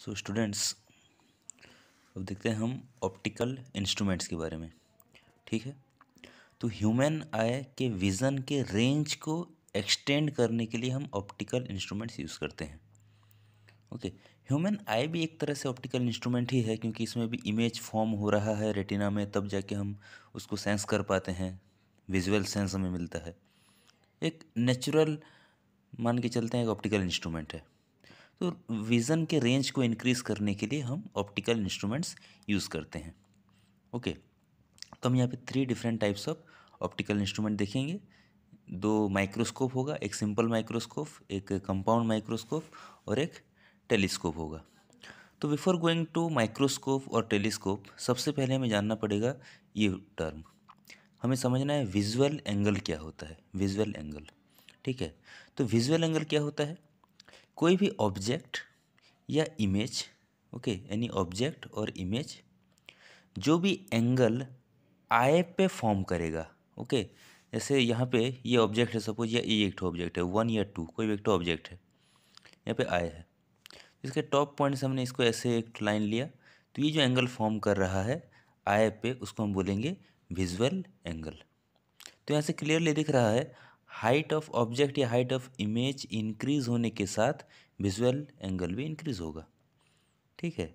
सो so, students अब देखते हैं हम ऑप्टिकल इंस्ट्रूमेंट्स के बारे में ठीक है तो ह्यूमन आई के विज़न के रेंज को एक्सटेंड करने के लिए हम ऑप्टिकल इंस्ट्रूमेंट्स यूज़ करते हैं ओके ह्यूमन आई भी एक तरह से ऑप्टिकल इंस्ट्रूमेंट ही है क्योंकि इसमें भी इमेज फॉर्म हो रहा है रेटिना में तब जाके हम उसको सेंस कर पाते हैं विजुअल सेंस हमें मिलता है एक नेचुरल मान के चलते हैं एक ऑप्टिकल इंस्ट्रूमेंट है तो विज़न के रेंज को इनक्रीज़ करने के लिए हम ऑप्टिकल इंस्ट्रूमेंट्स यूज़ करते हैं ओके तो हम यहाँ पे three different types of optical instrument देखेंगे दो माइक्रोस्कोप होगा एक सिंपल माइक्रोस्कोप एक कंपाउंड माइक्रोस्कोप और एक टेलीस्कोप होगा तो बिफोर गोइंग टू माइक्रोस्कोप और टेलीस्कोप सबसे पहले हमें जानना पड़ेगा ये टर्म हमें समझना है विजुअल एंगल क्या होता है विजुअल एंगल ठीक है तो विजुअल एंगल क्या होता है कोई भी ऑब्जेक्ट या इमेज ओके यानी ऑब्जेक्ट और इमेज जो भी एंगल आय पे फॉर्म करेगा ओके जैसे यहाँ पे ये ऑब्जेक्ट है सपोज या ये एक ऑब्जेक्ट है वन या टू कोई भी एक ऑब्जेक्ट है यहाँ पे आय है इसके टॉप पॉइंट से हमने इसको ऐसे एक लाइन लिया तो ये जो एंगल फॉर्म कर रहा है आय पे उसको हम बोलेंगे विजुअल एंगल तो यहाँ से क्लियरली दिख रहा है हाइट ऑफ ऑब्जेक्ट या हाइट ऑफ इमेज इंक्रीज होने के साथ विजुअल एंगल भी इंक्रीज होगा ठीक है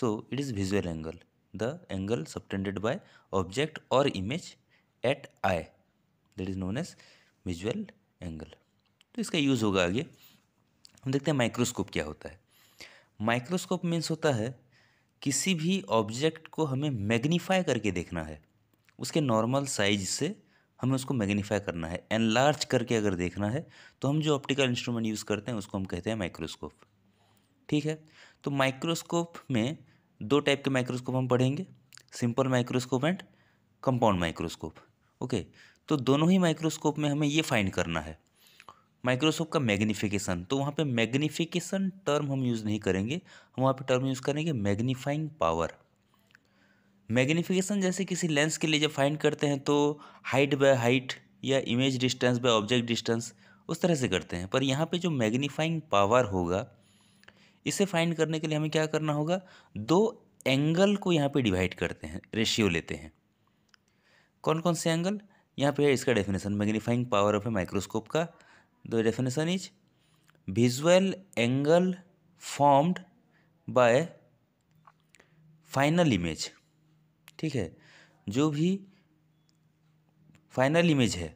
so it is visual angle the angle subtended by object और image at eye that is known as visual angle तो इसका यूज़ होगा आगे हम देखते हैं माइक्रोस्कोप क्या होता है माइक्रोस्कोप मीन्स होता है किसी भी ऑब्जेक्ट को हमें मैग्नीफाई करके देखना है उसके नॉर्मल साइज से हमें उसको मैग्नीफाई करना है एनलार्ज करके अगर देखना है तो हम जो ऑप्टिकल इंस्ट्रूमेंट यूज़ करते हैं उसको हम कहते हैं माइक्रोस्कोप ठीक है तो माइक्रोस्कोप में दो टाइप के माइक्रोस्कोप हम पढ़ेंगे simple microscope and compound microscope okay तो दोनों ही माइक्रोस्कोप में हमें ये फाइंड करना है माइक्रोस्कोप का मैग्नीफिकेशन तो वहाँ पे मैग्नीफिकेशन टर्म हम यूज़ नहीं करेंगे हम वहाँ पे टर्म यूज़ करेंगे मैग्नीफाइंग पावर मैग्नीफिकेशन जैसे किसी लेंस के लिए जब फाइंड करते हैं तो हाइट बाय हाइट या image distance by object distance उस तरह से करते हैं पर यहाँ पे जो मैग्नीफाइंग पावर होगा इसे फाइंड करने के लिए हमें क्या करना होगा दो एंगल को यहाँ पे डिवाइड करते हैं रेशियो लेते हैं कौन कौन से एंगल यहाँ पे है इसका definition magnifying power of a microscope का the definition is visual angle formed by final image ठीक है जो भी फाइनल इमेज है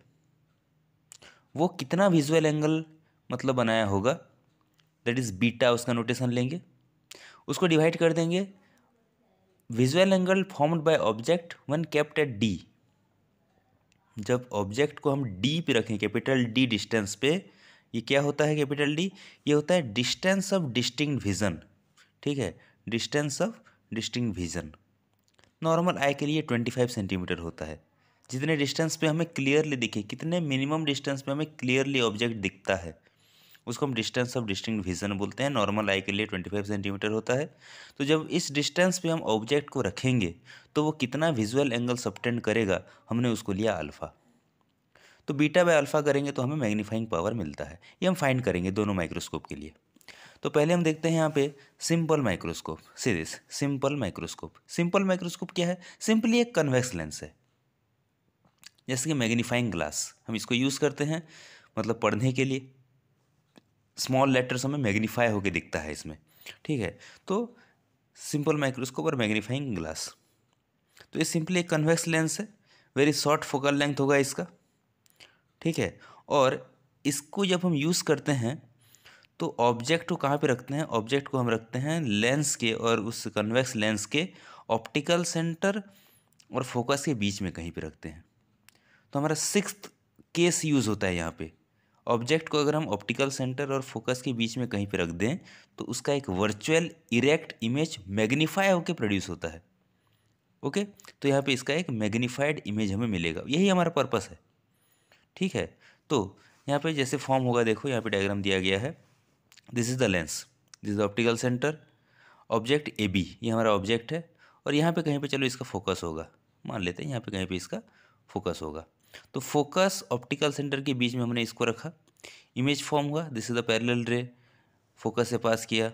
वो कितना विजुअल एंगल मतलब बनाया होगा दैट इज़ बीटा उसका नोटेशन लेंगे उसको डिवाइड कर देंगे visual angle formed by object when kept at D जब ऑब्जेक्ट को हम डी पे रखें कैपिटल डी डिस्टेंस पे ये क्या होता है कैपिटल डी ये होता है डिस्टेंस ऑफ डिस्टिंग विजन ठीक है distance of distinct vision normal eye के लिए ट्वेंटी फाइव सेंटीमीटर होता है जितने डिस्टेंस पे हमें क्लियरली दिखे कितने मिनिमम डिस्टेंस पे हमें क्लियरली ऑब्जेक्ट दिखता है उसको हम डिस्टेंस ऑफ डिस्टिंग विजन बोलते हैं नॉर्मल आई के लिए ट्वेंटी फाइव सेंटीमीटर होता है तो जब इस डिस्टेंस पे हम ऑब्जेक्ट को रखेंगे तो वो कितना विजुअल एंगल सब्टेंड करेगा हमने उसको लिया अल्फ़ा तो बीटा बाय अल्फ़ा करेंगे तो हमें मैग्नीफाइंग पावर मिलता है ये हम फाइंड करेंगे दोनों माइक्रोस्कोप के लिए तो पहले हम देखते हैं यहाँ पे simple microscope series simple microscope simple microscope क्या है सिंपली एक कन्वेक्स लेंस है जैसे कि मैग्नीफाइंग ग्लास हम इसको यूज़ करते हैं मतलब पढ़ने के लिए स्मॉल लेटर्स हमें मैग्नीफाई होकर दिखता है इसमें ठीक है तो सिंपल माइक्रोस्कोप और मैग्नीफाइंग ग्लास तो ये सिंपली एक कन्वेक्स लेंस है वेरी शॉर्ट फोकल लेंथ होगा इसका ठीक है और इसको जब हम यूज़ करते हैं तो ऑब्जेक्ट को कहाँ पे रखते हैं ऑब्जेक्ट को हम रखते हैं लेंस के और उस कन्वेक्स लेंस के ऑप्टिकल सेंटर और फोकस के बीच में कहीं पे रखते हैं तो हमारा सिक्स केस यूज़ होता है यहाँ पे ऑब्जेक्ट को अगर हम ऑप्टिकल सेंटर और फोकस के बीच में कहीं पे रख दें तो उसका एक वर्चुअल इरेक्ट इमेज मैग्नीफाई होकर प्रोड्यूस होता है ओके तो यहाँ पे इसका एक मैग्नीफाइड इमेज हमें मिलेगा यही हमारा पर्पस है ठीक है तो यहाँ पे जैसे फॉर्म होगा देखो यहाँ पे डायग्राम दिया गया है this is the lens this is optical centre object A B ये हमारा ऑब्जेक्ट है और यहाँ पे कहीं पे चलो इसका फोकस होगा मान लेते हैं यहाँ पे कहीं पे इसका फोकस होगा तो फोकस ऑप्टिकल सेंटर के बीच में हमने इसको रखा इमेज फॉर्म हुआ this is the parallel ray focus से पास किया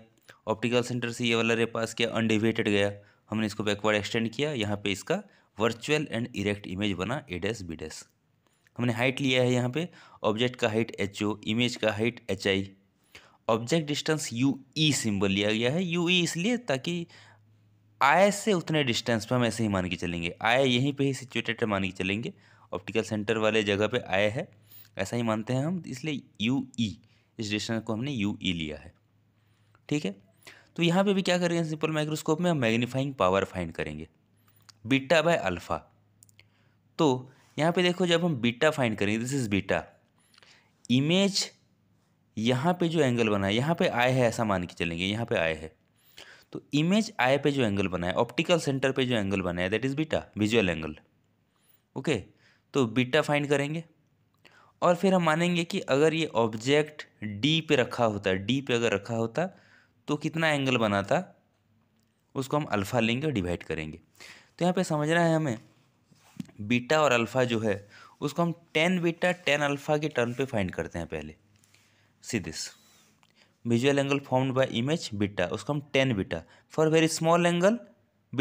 ऑप्टिकल सेंटर से ये वाला रे पास किया अनडिविएटेड गया हमने इसको बैकवर्ड एक्सटेंड किया यहाँ पे इसका वर्चुअल एंड इरेक्ट इमेज बना ए डैस बी डैस हमने हाइट लिया है यहाँ पे ऑब्जेक्ट का हाइट एच ओ इमेज का height H I object distance U E symbol लिया गया है यू ई e इसलिए ताकि आय से उतने डिस्टेंस पर हम ऐसे ही मान के चलेंगे आय यहीं पे ही सिचुएटेड है मान के चलेंगे ऑप्टिकल सेंटर वाले जगह पे आय है ऐसा ही मानते हैं हम इसलिए यू ई e, इस डिस्टेंस को हमने यू ई e लिया है ठीक है तो यहाँ पे भी क्या करेंगे सिंपल माइक्रोस्कोप में हम मैग्नीफाइंग पावर फाइंड करेंगे बीटा बाय अल्फ़ा तो यहाँ पे देखो जब हम बीटा फाइंड करेंगे दिस इज़ बीटा इमेज यहाँ पे जो एंगल बना है यहाँ पे आए है ऐसा मान के चलेंगे यहाँ पे आए है तो इमेज आए पे जो एंगल बना है ऑप्टिकल सेंटर पे जो एंगल बना है that is beta visual angle okay तो बीटा फाइंड करेंगे और फिर हम मानेंगे कि अगर ये ऑब्जेक्ट डी पे रखा होता डी पे अगर रखा होता तो कितना एंगल बनाता उसको हम अल्फ़ा लेंगे और डिवाइड करेंगे तो यहाँ पर समझना है हमें बीटा और अल्फ़ा जो है उसको हम टेन बीटा टेन अल्फ़ा के टर्न पर फाइंड करते हैं पहले see this visual angle formed by image beta उसको हम tan beta for very small angle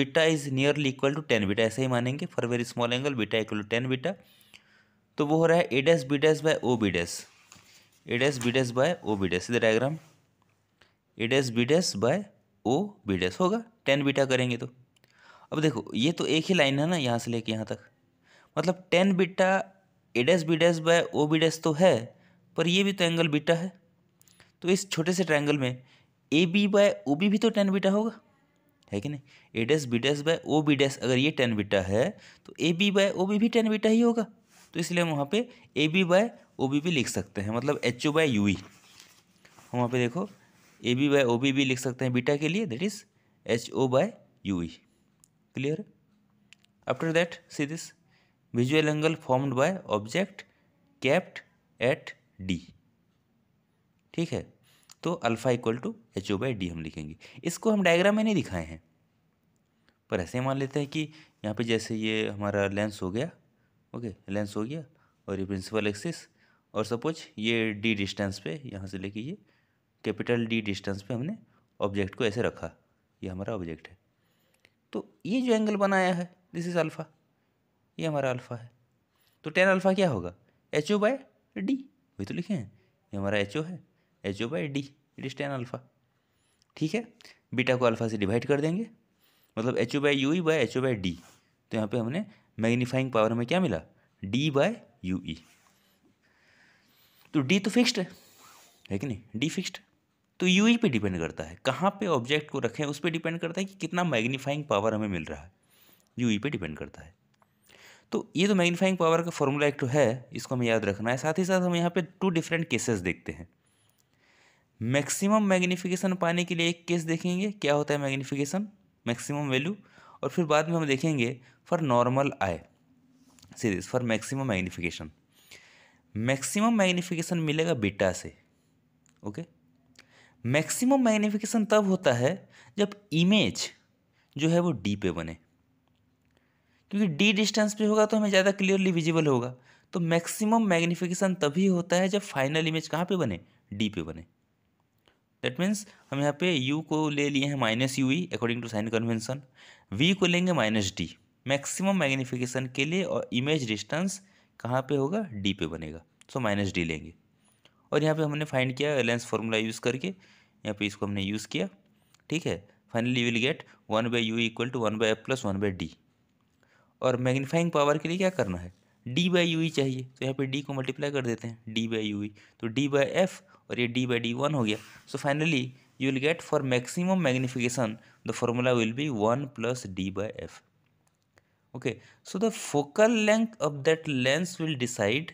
beta is nearly equal to tan beta ऐसे ही मानेंगे for very small angle beta equal to tan beta तो वो हो रहा है A dash B dash by O B dash A dash B dash by O B dash diagram A dash B dash by O B dash होगा tan beta करेंगे तो अब देखो ये तो एक ही लाइन है ना यहाँ से लेके यहाँ तक मतलब tan beta A dash B dash by O B dash तो है पर ये भी तो एंगल बीटा है तो इस छोटे से ट्रायंगल में A B by O B भी तो टेन बीटा होगा है कि नहीं A dash B dash by O B dash अगर ये टेन बीटा है तो A B by O B भी टेन बीटा ही होगा तो इसलिए हम वहाँ पर A B by O B भी लिख सकते हैं मतलब H O by U E हम वहाँ पर देखो A B by O B भी लिख सकते हैं बीटा के लिए that is H O by U E clear after that see this visual angle formed by object kept at D ठीक है तो alpha equal to H O by D हम लिखेंगे इसको हम डायग्राम में नहीं दिखाए हैं पर ऐसे मान लेते हैं कि यहाँ पे जैसे ये हमारा लेंस हो गया ओके लेंस हो गया और ये प्रिंसिपल एक्सिस और सपोज ये डी डिस्टेंस पे यहाँ से लेके ये कैपिटल डी डिस्टेंस पे हमने ऑब्जेक्ट को ऐसे रखा ये हमारा ऑब्जेक्ट है तो ये जो एंगल बनाया है दिस इज़ अल्फ़ा ये हमारा अल्फ़ा है तो टेन अल्फ़ा क्या होगा एच ओ बाय डी वही तो लिखे हैं ये हमारा एच है H O by D it is tan alpha ठीक है बीटा को अल्फ़ा से डिवाइड कर देंगे मतलब H O by U E by H O by D तो यहाँ पे हमने मैग्नीफाइंग पावर में क्या मिला डी बाय यू ई तो डी तो फिक्स्ड है है कि नहीं डी फिक्स्ड तो यू ई e पे डिपेंड करता है कहाँ पे ऑब्जेक्ट को रखें उस पर डिपेंड करता है कि कितना मैग्नीफाइंग पावर हमें मिल रहा है यू ई e पे डिपेंड करता है तो ये तो मैग्नीफाइंग पावर का फॉर्मूला एक तो है इसको हमें याद रखना है साथ ही साथ हम यहाँ पे टू डिफरेंट केसेस देखते हैं मैक्सिमम मैग्नीफिकेशन पाने के लिए एक केस देखेंगे क्या होता है मैग्नीफिकेशन मैक्सिमम वैल्यू और फिर बाद में हम देखेंगे for normal eye series for maximum magnification maximum magnification मिलेगा बीटा से ओके मैक्सिमम मैग्नीफिकेशन तब होता है जब इमेज जो है वो डी पे बने क्योंकि डी डिस्टेंस पे होगा तो हमें ज़्यादा क्लियरली विजिबल होगा तो मैक्सिमम मैग्निफिकेशन तभी होता है जब फाइनल इमेज कहाँ पे बने डी पे बने दैट मीन्स हम यहाँ पे यू को ले लिए हैं minus U E according to sign convention V को लेंगे माइनस डी मैक्सिमम मैग्निफिकेशन के लिए और इमेज डिस्टेंस कहाँ पे होगा डी पे बनेगा सो माइनस डी लेंगे और यहाँ पे हमने फाइंड किया लेंस फॉर्मूला यूज़ करके यहाँ पे इसको हमने यूज़ किया ठीक है finally will get one by U equal to one by F plus one by D और मैग्नीफाइंग पावर के लिए क्या करना है डी बाई यू ई चाहिए तो यहाँ पे डी को मल्टीप्लाई कर देते हैं डी बाई यू ई तो डी बाई एफ और ये डी बाई डी वन हो गया so finally you will get for maximum magnification the formula will be one plus D by F okay so the focal length of that lens will decide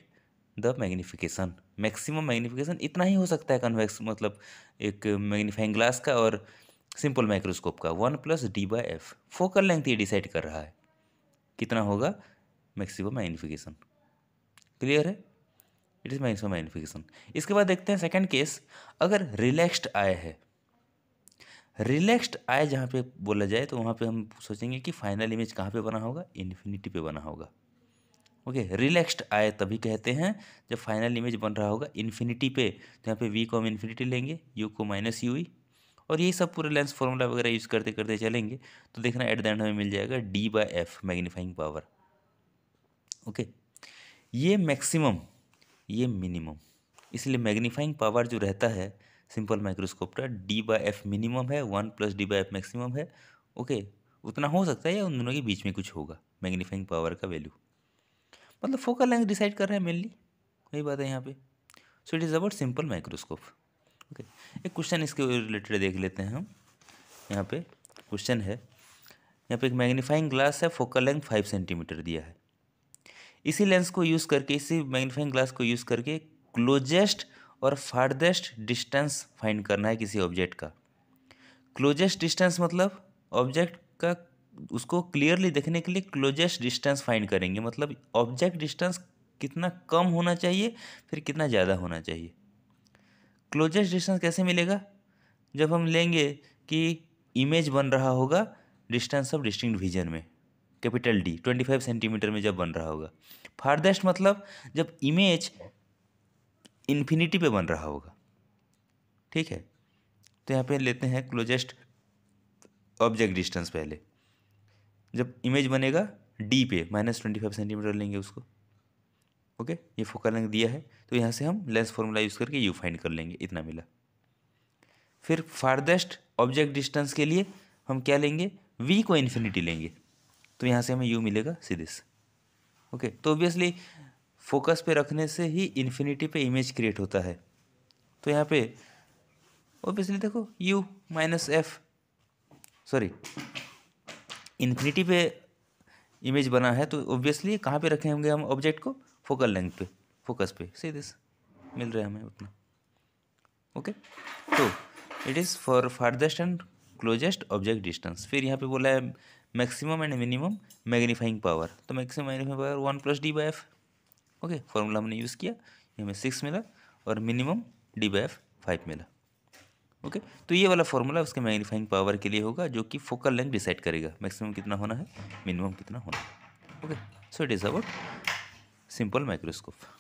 the magnification maximum magnification इतना ही हो सकता है convex मतलब एक magnifying glass का और simple microscope का one plus D by F focal length ये डिसाइड कर रहा है कितना होगा मैक्सिमम मैग्नीफिकेशन क्लियर है इट इज़ मैक्सिमम मैग्नीफिकेशन इसके बाद देखते हैं सेकेंड केस अगर रिलैक्स्ड आय है रिलैक्स्ड आय जहाँ पे बोला जाए तो वहाँ पे हम सोचेंगे कि फाइनल इमेज कहाँ पे बना होगा इन्फिनिटी पे बना होगा ओके रिलैक्स्ड आय तभी कहते हैं जब फाइनल इमेज बन रहा होगा इन्फिनिटी पे तो यहाँ पे वी को हम इन्फिनिटी लेंगे यू को माइनस यू ई और यही सब पूरे लेंस फॉर्मूला वगैरह यूज़ करते करते चलेंगे तो देखना एट द एंड हमें मिल जाएगा D by F magnifying power okay ये मैक्सिमम ये मिनिमम इसलिए मैग्नीफाइंग पावर जो रहता है सिंपल माइक्रोस्कोप का डी बाई एफ मिनिमम है one plus D by F maximum है ओके उतना हो सकता है या उन दोनों के बीच में कुछ होगा मैग्नीफाइंग पावर का वैल्यू मतलब फोकल लेंथ डिसाइड कर रहे हैं मेनली वही बात है यहाँ पे so it is about simple microscope okay एक क्वेश्चन इसके रिलेटेड देख लेते हैं हम यहाँ पे क्वेश्चन है यहाँ पे एक मैग्नीफाइंग ग्लास है फोकल लेंथ फाइव सेंटीमीटर दिया है इसी लेंस को यूज़ करके इसी मैग्नीफाइंग ग्लास को यूज़ करके क्लोजेस्ट और फार्देस्ट डिस्टेंस फाइंड करना है किसी ऑब्जेक्ट का क्लोजेस्ट डिस्टेंस मतलब ऑब्जेक्ट का उसको क्लियरली देखने के लिए क्लोजेस्ट डिस्टेंस फाइंड करेंगे मतलब ऑब्जेक्ट डिस्टेंस कितना कम होना चाहिए फिर कितना ज़्यादा होना चाहिए क्लोजेस्ट डिस्टेंस कैसे मिलेगा जब हम लेंगे कि इमेज बन रहा होगा डिस्टेंस ऑफ डिस्टिंग विजन में capital D twenty five centimetre में जब बन रहा होगा फारदेस्ट मतलब जब इमेज इन्फिनिटी पे बन रहा होगा ठीक है तो यहाँ पे लेते हैं क्लोजेस्ट ऑब्जेक्ट डिस्टेंस पहले जब इमेज बनेगा डी पे माइनस ट्वेंटी फाइव सेंटीमीटर लेंगे उसको ओके ये फोकल लेंथ दिया है तो यहाँ से हम लेंस फॉर्मूला यूज़ करके यू फाइंड कर लेंगे इतना मिला फिर फारदेस्ट ऑब्जेक्ट डिस्टेंस के लिए हम क्या लेंगे वी को इन्फिनिटी लेंगे तो यहाँ से हमें यू मिलेगा सीधे से ओके तो ऑब्वियसली फोकस पे रखने से ही इन्फिनिटी पे इमेज क्रिएट होता है तो यहाँ पे ऑब्वियसली देखो U minus F sorry infinity पे इमेज बना है तो ऑब्वियसली कहाँ पे रखे होंगे हम ऑब्जेक्ट को फोकल लेंथ पे फोकस पे सी दिस मिल रहा है हमें उतना ओके तो it is for farthest and closest object distance फिर यहाँ पे बोला है maximum and minimum magnifying power तो maximum magnifying power one plus D by F okay formula हमने यूज़ किया ये हमें सिक्स मिला और minimum D by F five मिला ओके okay? तो ये वाला फॉर्मूला उसके मैग्नीफाइंग पावर के लिए होगा जो कि फोकल लेंथ डिसाइड करेगा मैक्सिमम कितना होना है मिनिमम कितना होना है okay so it is about simple microscope